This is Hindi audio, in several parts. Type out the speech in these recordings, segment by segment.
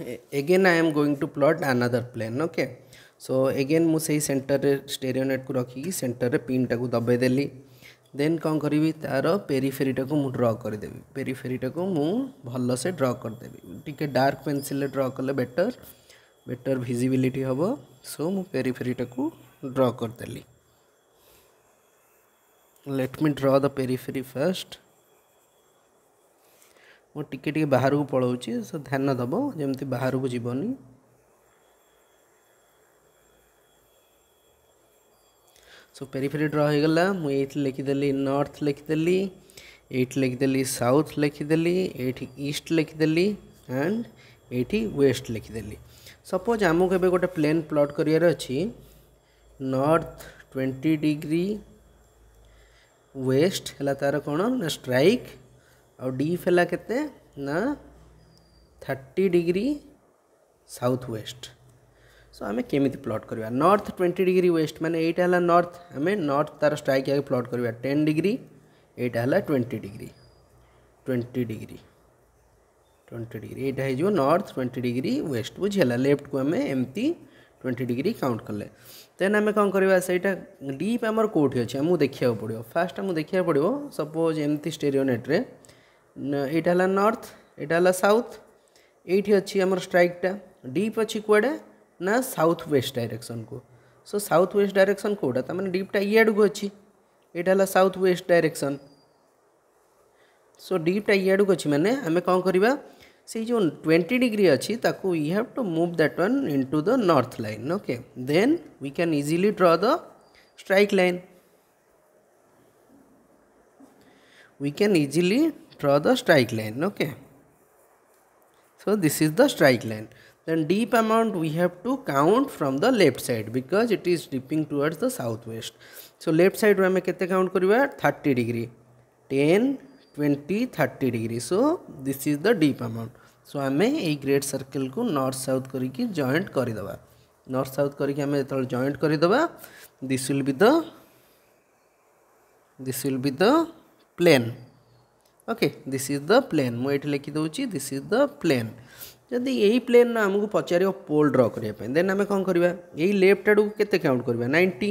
eigen I am going to plot another plane okay so again मुझे सेन्टर में स्टेरियोनेट को रखिकी सेन्टर में पिनटा टाक दबाईदेली देन कौन करी तार पेरीफेरीटा को ड्र करदेवि पेरीफेरीटा को मुझे से ड्र करदे टी डार्क पेनसिल ड्र कले बेटर बेटर भिजिलिटी हम सो मु पेरीफेरीटा को ड्र करदे लेट मी ड्र द पेरीफेरी फर्स्ट ମୁଁ ଟିକେ ଟିକେ ବାହାରକୁ ପଳାଉଛି ସୋ ଧ୍ୟାନ ଦେବ ଯେମିତି ବାହାରକୁ ଯିବନି ସୋ ପେରିଫେରି ଡ୍ର ହୋଇଗଲା ମୁଁ ଏଇଠି ଲେଖିଦେଲି ନର୍ଥ ଲେଖିଦେଲି ଏଇଠି ଲେଖିଦେଲି ସାଉଥ୍ ଲେଖିଦେଲି ଏଇଠି ଇଷ୍ଟ ଲେଖିଦେଲି ଆଣ୍ଡ ଏଇଠି ୱେଷ୍ଟ ଲେଖିଦେଲି ସପୋଜ୍ ଆମକୁ ଏବେ ଗୋଟେ ପ୍ଲେନ୍ ପ୍ଲଟ୍ କରିବାର ଅଛି ନର୍ଥ ଟ୍ୱେଣ୍ଟି ଡିଗ୍ରୀ ୱେଷ୍ଟ ହେଲା ତା'ର କ'ଣ ନା ଷ୍ଟ୍ରାଇକ୍ और डी फैला के ना thirty degree south west so आम केमी प्लट करवा नर्थ ट्वेंटी डिग्री वेस्ट मैंने यहाँ है नर्थ आम नर्थ तार स्ट्राइक आगे प्लट करवा टेन डिग्री यहाँ है twenty degree twenty degree twenty degree यहाँ हो नर्थ ट्वेंटी डिग्री वेस्ट बुझेगा लेफ्ट को आम एमती ट्वेंटी डिग्री काउंट कले देन आम कौन करवा डीप आमर कौटी अच्छे आमको देखा पड़ो फास्ट आमको देखा पड़ो सपोज एमती स्टेरियोनेट्रे यहाँ है नर्थ यहाँ साउथ ये अच्छी आम स्ट्राइकटा डीप अच्छी कुआडे ना साउथ वेस्ट डायरेक्शन को सो साउथ वेस्ट डायरेक्शन कौटा तमें डीपटा ई आड़ अच्छी यहाँ है साउथ वेस्ट डायरेक्शन सो डीपटा ई आड़ अच्छी मैंने आम कौन कर से जो ट्वेंटी डिग्री अच्छी ताको you have to move that one into the north line okay then we can easily draw the strike line we can easily draw the strike line okay so this is the strike line then deep amount we have to count from the left side because it is dipping towards the southwest so left side we ame kete count kariba 30 degree 10 20 30 degree so this is the deep amount so I may a great circle ku north south kari joint kari deba north south kari ki ame jetal joint kari deba this will be the this will be the plane okay this is the plane ମୁଁ ଏଇଠି ଲେଖିଦେଉଛି ଦିସ୍ ଇଜ୍ ଦ ପ୍ଲେନ୍ ଯଦି ଏହି ପ୍ଲେନ୍ ଆମକୁ ପଚାରିବ ପୋଲ୍ ଡ୍ର କରିବା ପାଇଁ ଦେନ୍ ଆମେ କ'ଣ କରିବା ଏଇ ଲେଫ୍ଟ ଆଡ଼କୁ କେତେ କାଉଣ୍ଟ କରିବା ନାଇଣ୍ଟି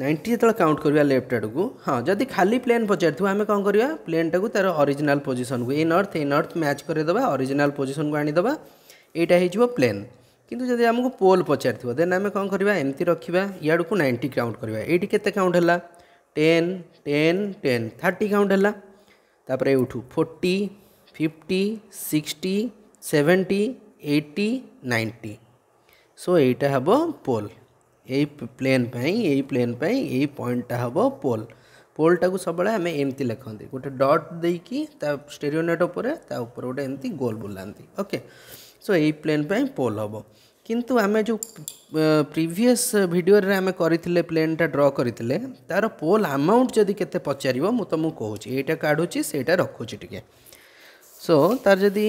ନାଇଣ୍ଟି ଯେତେବେଳେ କାଉଣ୍ଟ କରିବା ଲେଫ୍ଟ ଆଡ଼କୁ ହଁ ଯଦି ଖାଲି ପ୍ଲେନ୍ ପଚାରିଥିବ ଆମେ କ'ଣ କରିବା ପ୍ଲେନ୍ଟାକୁ ତା'ର ଅରିଜିନାଲ୍ ପୋଜିସନ୍କୁ ଏଇ ନର୍ଥ ଏଇ ନର୍ଥ ମ୍ୟାଚ୍ କରାଇଦେବା ଅରିଜିନାଲ୍ ପୋଜିସନ୍କୁ ଆଣିଦେବା ଏଇଟା ହେଇଯିବ ପ୍ଲେନ୍ କିନ୍ତୁ ଯଦି ଆମକୁ ପୋଲ୍ ପଚାରିଥିବ ଦେନ୍ ଆମେ କ'ଣ କରିବା ଏମିତି ରଖିବା ଇଆଡ଼କୁ ନାଇଣ୍ଟି କାଉଣ୍ଟ କରିବା ଏଇଠି କେତେ କାଉଣ୍ଟ ହେଲା ten ten ten thirty count है एठू forty fifty sixty seventy eighty ninety so यहीटा हम पोल यही प्लेन यही प्लेन यही पॉइंटा हम पोल पोलटा को सब आम एमती लिखते गोटे डट दे कि स्टेरियोनेट उपर गोटे एमती गोल बुलां ओके सो यही प्लेन पोल हम किंतु आम जो प्रीवियस वीडियो रे आमे करथिले प्लेन टा ड्र करथिले तार पोल अमाउंट जदि के पचार मु तमु कहू छी एटा काढू छी सेटा रखू छी ठीक सो तार जदि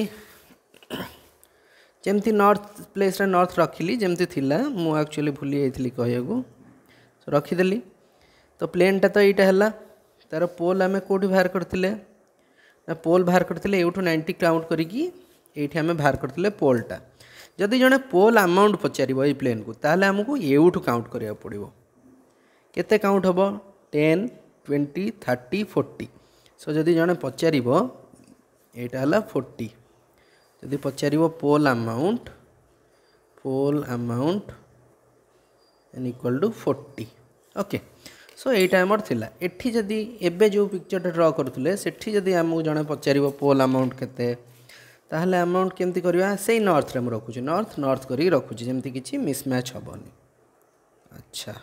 जमती नर्थ प्लेस नर्थ रखिली जेमति थिला मु एक्चुअली भूली आइथिली कहयगु सो तो प्लेन टा तो एटा है तार पोल आम कोठी बाहर करथिले पोल बाहर करथिले एउटु 90 काउंट करिकी बाहर करथिले पोल ଯଦି ଜଣେ ପୋଲ୍ ଆମାଉଣ୍ଟ ପଚାରିବ ଏଇ ପ୍ଲେନ୍କୁ ତାହେଲେ ଆମକୁ ଏଉଠୁ କାଉଣ୍ଟ କରିବାକୁ ପଡ଼ିବ କେତେ କାଉଣ୍ଟ ହେବ ten twenty thirty forty so ଯଦି ଜଣେ ପଚାରିବ ଏଇଟା ହେଲା ଫୋର୍ଟି ଯଦି ପଚାରିବ pole amount pole amount N equal to forty okay so ଏଇଟା ଆମର ଥିଲା ଏଠି ଯଦି ଏବେ ଯେଉଁ ପିକ୍ଚରଟା ଡ୍ର କରୁଥିଲେ ସେଠି ଯଦି ଆମକୁ ଜଣେ ପଚାରିବ ପୋଲ୍ ଆମାଉଣ୍ଟ କେତେ ତାହେଲେ ଆମାଉଣ୍ଟ କେମିତି କରିବା ସେଇ ନର୍ଥରେ ମୁଁ ରଖୁଛି ନର୍ଥ ନର୍ଥ କରିକି ରଖୁଛି ଯେମିତି କିଛି ମିସ୍ମ୍ୟାଚ୍ ହେବନି ଆଚ୍ଛା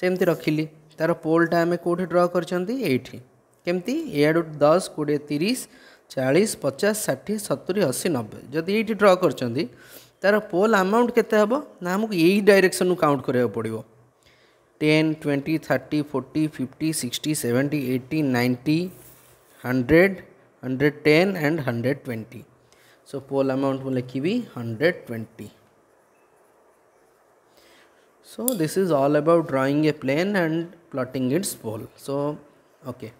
ସେମିତି ରଖିଲି ତା'ର ପୋଲ୍ଟା ଆମେ କେଉଁଠି ଡ୍ର କରିଛନ୍ତି ଏଇଠି କେମିତି ଏଆଡ଼ୁ ଦଶ କୋଡ଼ିଏ ତିରିଶ ଚାଳିଶ ପଚାଶ ଷାଠିଏ ସତୁରି ଅଶୀ ନବେ ଯଦି ଏଇଠି ଡ୍ର କରିଛନ୍ତି ତା'ର ପୋଲ୍ ଆମାଉଣ୍ଟ କେତେ ହେବ ନା ଆମକୁ ଏଇ ଡାଇରେକ୍ସନ୍ରୁ କାଉଣ୍ଟ କରିବାକୁ ପଡ଼ିବ ten twenty thirty forty fifty sixty seventy eighty ninety hundred 110 and 120 so pole amount will be 120 so this is all about drawing a plane and plotting its pole so okay